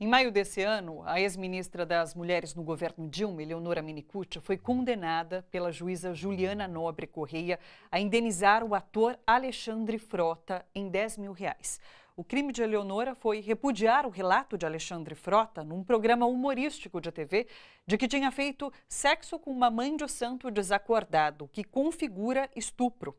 Em maio desse ano, a ex-ministra das Mulheres no governo Dilma, Eleonora Minicucci foi condenada pela juíza Juliana Nobre Correia a indenizar o ator Alexandre Frota em 10 mil reais. O crime de Eleonora foi repudiar o relato de Alexandre Frota num programa humorístico de TV de que tinha feito sexo com uma mãe de santo desacordado, que configura estupro.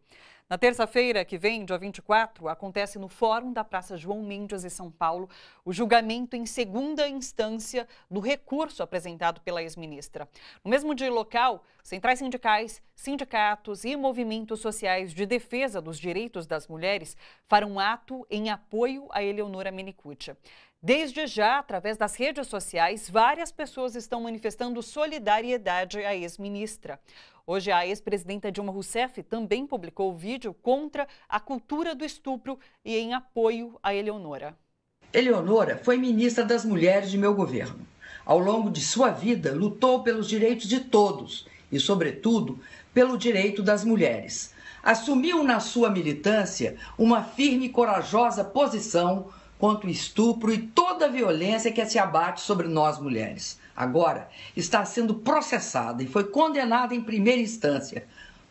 Na terça-feira que vem, dia 24, acontece no Fórum da Praça João Mendes, em São Paulo, o julgamento em segunda instância do recurso apresentado pela ex-ministra. No mesmo dia local, centrais sindicais, sindicatos e movimentos sociais de defesa dos direitos das mulheres farão ato em apoio a Eleonora Menicucci. Desde já, através das redes sociais, várias pessoas estão manifestando solidariedade à ex-ministra. Hoje, a ex-presidenta Dilma Rousseff também publicou vídeo contra a cultura do estupro e em apoio a Eleonora. Eleonora foi ministra das Mulheres de meu governo. Ao longo de sua vida, lutou pelos direitos de todos e, sobretudo, pelo direito das mulheres. Assumiu na sua militância uma firme e corajosa posição contra o estupro e todo toda a violência que se abate sobre nós mulheres. Agora está sendo processada e foi condenada em primeira instância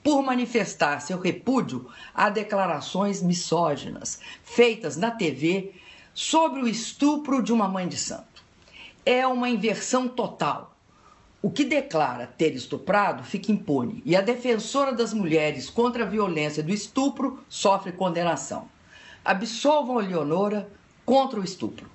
por manifestar seu repúdio a declarações misóginas feitas na TV sobre o estupro de uma mãe de santo. É uma inversão total. O que declara ter estuprado fica impune e a defensora das mulheres contra a violência do estupro sofre condenação. Absolvam Leonora contra o estupro.